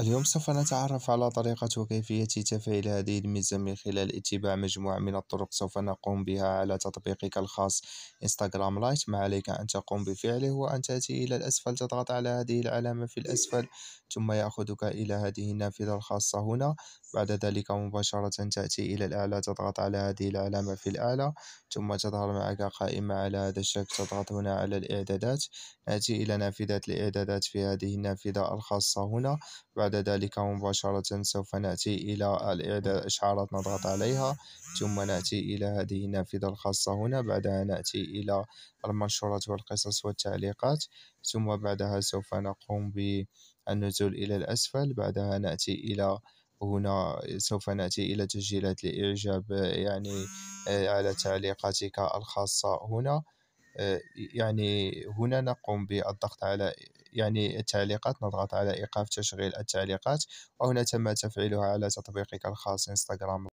اليوم سوف نتعرف على طريقة وكيفية تفعيل هذه الميزة من خلال اتباع مجموعة من الطرق سوف نقوم بها على تطبيقك الخاص انستغرام لايت ما عليك أن تقوم بفعله هو أن تأتي إلى الأسفل تضغط على هذه العلامة في الأسفل ثم يأخذك إلى هذه النافذة الخاصة هنا بعد ذلك مباشرة تأتي إلى الأعلى تضغط على هذه العلامة في الأعلى ثم تظهر معك قائمة على هذا الشكل تضغط هنا على الإعدادات نأتي إلى نافذة الإعدادات في هذه النافذة الخاصة هنا بعد بعد ذلك مباشرة سوف نأتي إلى الإعداد إشعارات نضغط عليها ثم نأتي إلى هذه النافذة الخاصة هنا بعدها نأتي إلى المنشورات والقصص والتعليقات ثم بعدها سوف نقوم بالنزول إلى الأسفل بعدها نأتي إلى هنا سوف نأتي إلى تسجيلات لإعجاب يعني على تعليقاتك الخاصة هنا يعني هنا نقوم بالضغط على يعني التعليقات نضغط على إيقاف تشغيل التعليقات وهنا تم تفعيلها على تطبيقك الخاص إنستغرام